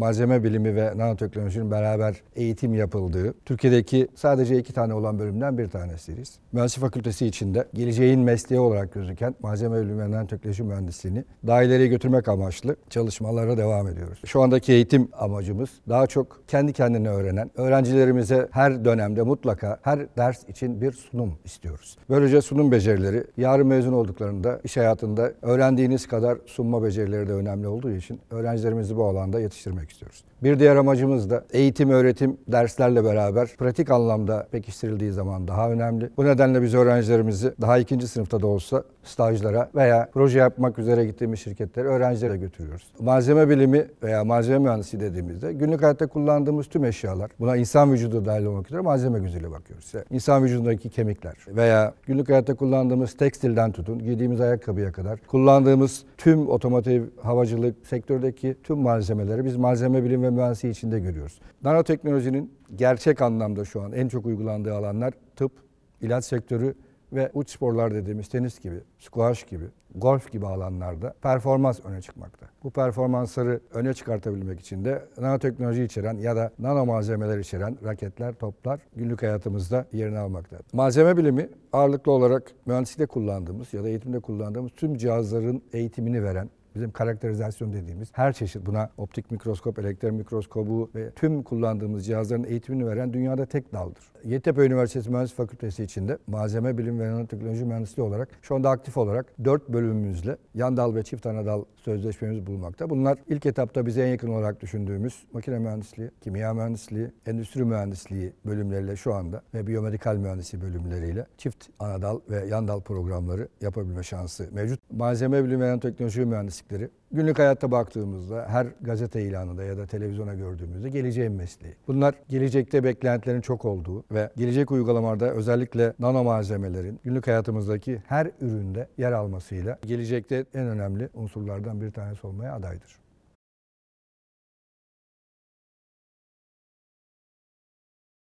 malzeme bilimi ve nanoteknolojinin beraber eğitim yapıldığı, Türkiye'deki sadece iki tane olan bölümden bir tanesiyiz. Mühendislik Fakültesi içinde geleceğin mesleği olarak gözüken malzeme bilimi ve nanoteknoloji mühendisliğini daha ileriye götürmek amaçlı çalışmalara devam ediyoruz. Şu andaki eğitim amacımız daha çok kendi kendini öğrenen, öğrencilerimize her dönemde mutlaka her ders için bir sunum istiyoruz. Böylece sunum becerileri yarın mezun olduklarında iş hayatında öğrendiğiniz kadar sunma becerileri de önemli olduğu için öğrencilerimizi bu alanda yetiştirmek istiyoruz. Bir diğer amacımız da eğitim, öğretim derslerle beraber pratik anlamda pekiştirildiği zaman daha önemli. Bu nedenle biz öğrencilerimizi daha ikinci sınıfta da olsa stajlara veya proje yapmak üzere gittiğimiz şirketlere öğrencilere götürüyoruz. Malzeme bilimi veya malzeme mühendisi dediğimizde günlük hayatta kullandığımız tüm eşyalar, buna insan vücudu dahil olmak üzere malzeme gözüyle bakıyoruz. Yani insan vücudundaki kemikler veya günlük hayatta kullandığımız tekstilden tutun, giydiğimiz ayakkabıya kadar kullandığımız tüm otomotiv, havacılık sektördeki tüm malzemeleri biz malzeme malzeme bilim ve mühendisliği içinde görüyoruz. Nanoteknolojinin gerçek anlamda şu an en çok uygulandığı alanlar tıp, ilaç sektörü ve uç sporlar dediğimiz tenis gibi, squash gibi, golf gibi alanlarda performans öne çıkmakta. Bu performansları öne çıkartabilmek için de nanoteknoloji içeren ya da nano malzemeler içeren raketler, toplar günlük hayatımızda yerini almakta. Malzeme bilimi ağırlıklı olarak mühendislikte kullandığımız ya da eğitimde kullandığımız tüm cihazların eğitimini veren Bizim karakterizasyon dediğimiz her çeşit buna optik mikroskop, elektron mikroskobu ve tüm kullandığımız cihazların eğitimini veren dünyada tek daldır. Yeditepe Üniversitesi Mühendislik Fakültesi içinde malzeme bilim ve nanoteknoloji mühendisliği olarak şu anda aktif olarak 4 bölümümüzle yan dal ve çift ana dal sözleşmemiz bulunmakta. Bunlar ilk etapta bize en yakın olarak düşündüğümüz makine mühendisliği, kimya mühendisliği, endüstri mühendisliği bölümleriyle şu anda ve biyomedikal mühendisliği bölümleriyle çift ana dal ve yan dal programları yapabilme şansı mevcut. Malzeme bilim ve nanoteknoloji mühendisliği eksikleri. Günlük hayatta baktığımızda her gazete ilanında ya da televizyona gördüğümüzde geleceğin mesleği. Bunlar gelecekte beklentilerin çok olduğu ve gelecek uygulamalarda özellikle nano malzemelerin günlük hayatımızdaki her üründe yer almasıyla gelecekte en önemli unsurlardan bir tanesi olmaya adaydır.